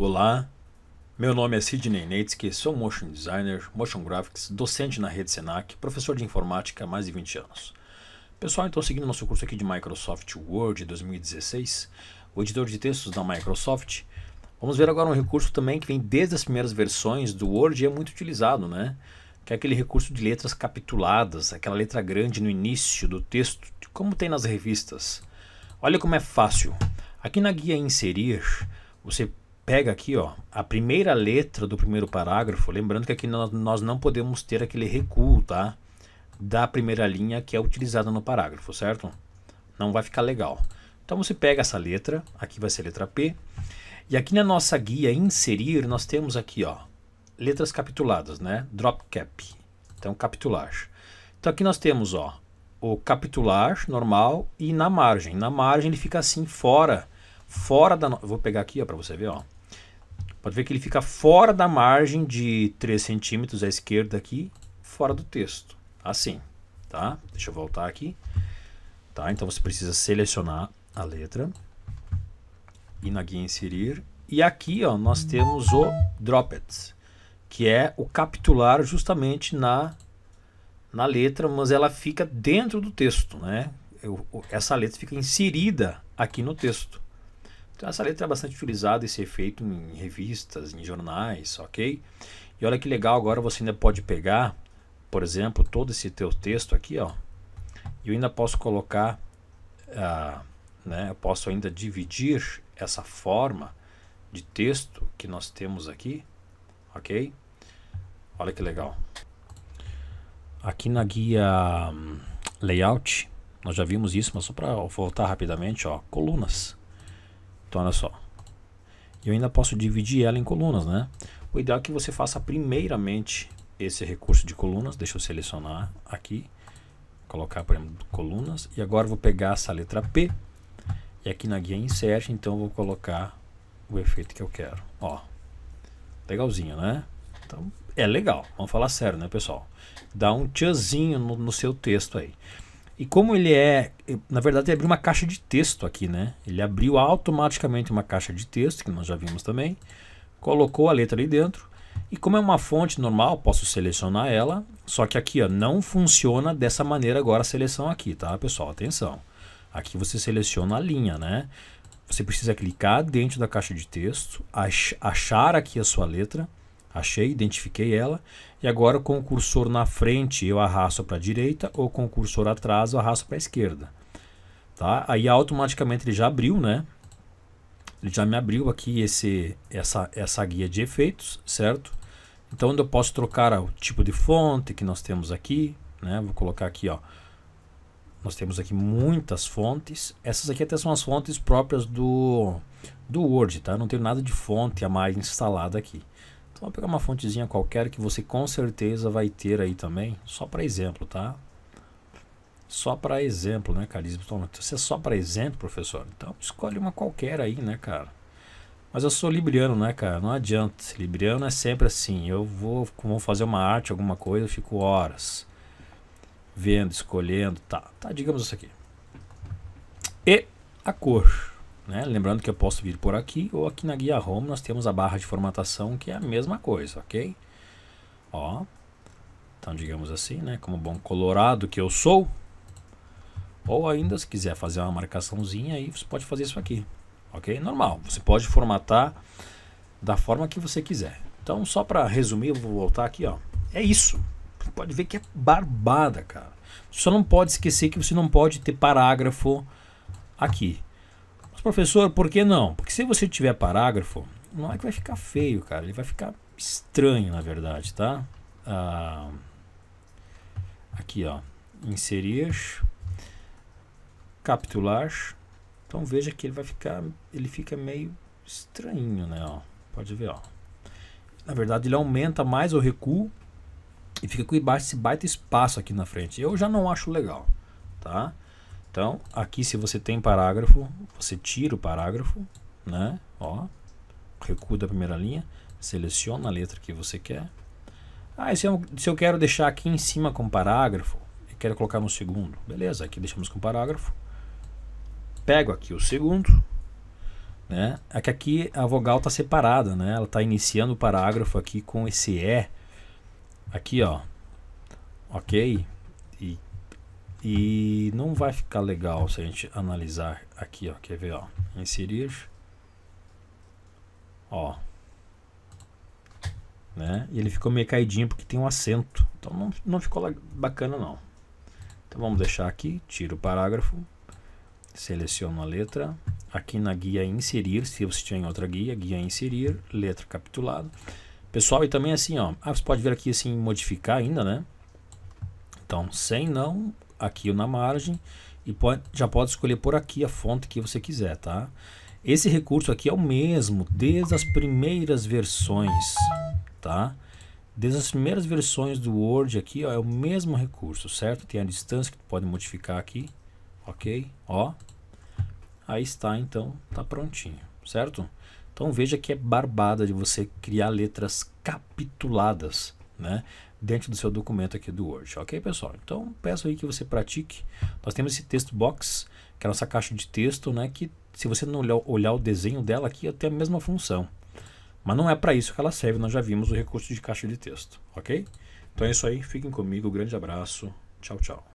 Olá, meu nome é Sidney Neitzke, sou motion designer, motion graphics, docente na rede Senac, professor de informática há mais de 20 anos. Pessoal, então seguindo nosso curso aqui de Microsoft Word 2016, o editor de textos da Microsoft, vamos ver agora um recurso também que vem desde as primeiras versões do Word e é muito utilizado, né? Que é aquele recurso de letras capituladas, aquela letra grande no início do texto, como tem nas revistas. Olha como é fácil. Aqui na guia inserir, você pega aqui ó, a primeira letra do primeiro parágrafo, lembrando que aqui nós, nós não podemos ter aquele recuo tá? da primeira linha que é utilizada no parágrafo, certo? Não vai ficar legal. Então você pega essa letra, aqui vai ser a letra P, e aqui na nossa guia inserir nós temos aqui ó, letras capituladas, né? drop cap, então capitular. Então aqui nós temos ó, o capitular normal e na margem. Na margem ele fica assim fora, fora da... No... Vou pegar aqui ó, para você ver, ó. Pode ver que ele fica fora da margem de 3 centímetros à esquerda aqui, fora do texto. Assim, tá? Deixa eu voltar aqui. Tá? Então você precisa selecionar a letra, e na guia inserir, e aqui ó, nós temos o drop it, que é o capitular justamente na, na letra, mas ela fica dentro do texto, né? Eu, essa letra fica inserida aqui no texto. Essa letra é bastante utilizada, esse efeito em revistas, em jornais, ok? E olha que legal, agora você ainda pode pegar, por exemplo, todo esse teu texto aqui, ó. E eu ainda posso colocar, uh, né, eu posso ainda dividir essa forma de texto que nós temos aqui, ok? Olha que legal. Aqui na guia hum, Layout, nós já vimos isso, mas só para voltar rapidamente, ó, colunas. Então olha só. Eu ainda posso dividir ela em colunas, né? O ideal é que você faça primeiramente esse recurso de colunas. Deixa eu selecionar aqui. Colocar, por exemplo, colunas. E agora vou pegar essa letra P. E aqui na guia insert, então vou colocar o efeito que eu quero. Ó, legalzinho, né? Então, é legal, vamos falar sério, né, pessoal? Dá um tchazinho no, no seu texto aí. E como ele é, na verdade, ele abriu uma caixa de texto aqui, né? Ele abriu automaticamente uma caixa de texto, que nós já vimos também, colocou a letra ali dentro. E como é uma fonte normal, posso selecionar ela, só que aqui ó, não funciona dessa maneira agora a seleção aqui, tá pessoal? Atenção, aqui você seleciona a linha, né? Você precisa clicar dentro da caixa de texto, achar aqui a sua letra, Achei, identifiquei ela. E agora com o cursor na frente eu arrasto para a direita ou com o cursor atrás eu arrasto para a esquerda. Tá? Aí automaticamente ele já abriu, né? Ele já me abriu aqui esse, essa, essa guia de efeitos, certo? Então eu posso trocar o tipo de fonte que nós temos aqui, né? Vou colocar aqui, ó. Nós temos aqui muitas fontes. Essas aqui até são as fontes próprias do, do Word, tá? não tenho nada de fonte a mais instalada aqui. Então pegar uma fontezinha qualquer que você com certeza vai ter aí também, só para exemplo, tá? Só para exemplo, né, cara? Então, você é só para exemplo, professor? Então escolhe uma qualquer aí, né, cara? Mas eu sou libriano, né, cara? Não adianta. Libriano é sempre assim. Eu vou, vou fazer uma arte, alguma coisa, eu fico horas vendo, escolhendo, tá? Tá, digamos isso aqui. E a cor. Né? Lembrando que eu posso vir por aqui ou aqui na guia Home nós temos a barra de formatação que é a mesma coisa, ok? Ó, então digamos assim, né? Como bom colorado que eu sou, ou ainda se quiser fazer uma marcaçãozinha aí você pode fazer isso aqui, ok? Normal, você pode formatar da forma que você quiser. Então só para resumir, eu vou voltar aqui, ó. É isso. Você pode ver que é barbada, cara. Só não pode esquecer que você não pode ter parágrafo aqui. Mas, professor, por que não? Porque se você tiver parágrafo, não é que vai ficar feio, cara. Ele vai ficar estranho, na verdade, tá? Ah, aqui, ó. Inserir. Capitular. Então veja que ele vai ficar. Ele fica meio estranho, né? Ó, pode ver, ó. Na verdade, ele aumenta mais o recuo e fica com esse baita espaço aqui na frente. Eu já não acho legal, tá? Então, aqui se você tem parágrafo, você tira o parágrafo, né? Ó, recua da primeira linha, seleciona a letra que você quer. Ah, se eu, se eu quero deixar aqui em cima com parágrafo, eu quero colocar no segundo. Beleza, aqui deixamos com parágrafo. Pego aqui o segundo, né? É que aqui a vogal está separada, né? Ela está iniciando o parágrafo aqui com esse E. Aqui, ó. Ok? E e não vai ficar legal se a gente analisar aqui, ó, quer ver, ó, inserir, ó, né? E ele ficou meio caidinho porque tem um acento, então não, não ficou bacana não. Então vamos deixar aqui, tiro o parágrafo, seleciono a letra, aqui na guia inserir, se você tiver em outra guia, guia inserir, letra capitulada. Pessoal, e também assim, ó, ah, você pode ver aqui assim, modificar ainda, né? Então, sem não, aqui na margem e pode, já pode escolher por aqui a fonte que você quiser, tá? Esse recurso aqui é o mesmo desde as primeiras versões, tá? Desde as primeiras versões do Word aqui, ó, é o mesmo recurso, certo? Tem a distância que pode modificar aqui, ok? Ó, aí está então, tá prontinho, certo? Então veja que é barbada de você criar letras capituladas né, dentro do seu documento aqui do Word. Ok, pessoal? Então, peço aí que você pratique. Nós temos esse texto box, que é a nossa caixa de texto, né, que se você não olhar, olhar o desenho dela aqui, é tem a mesma função. Mas não é para isso que ela serve, nós já vimos o recurso de caixa de texto, ok? Então é isso aí, fiquem comigo, grande abraço, tchau, tchau.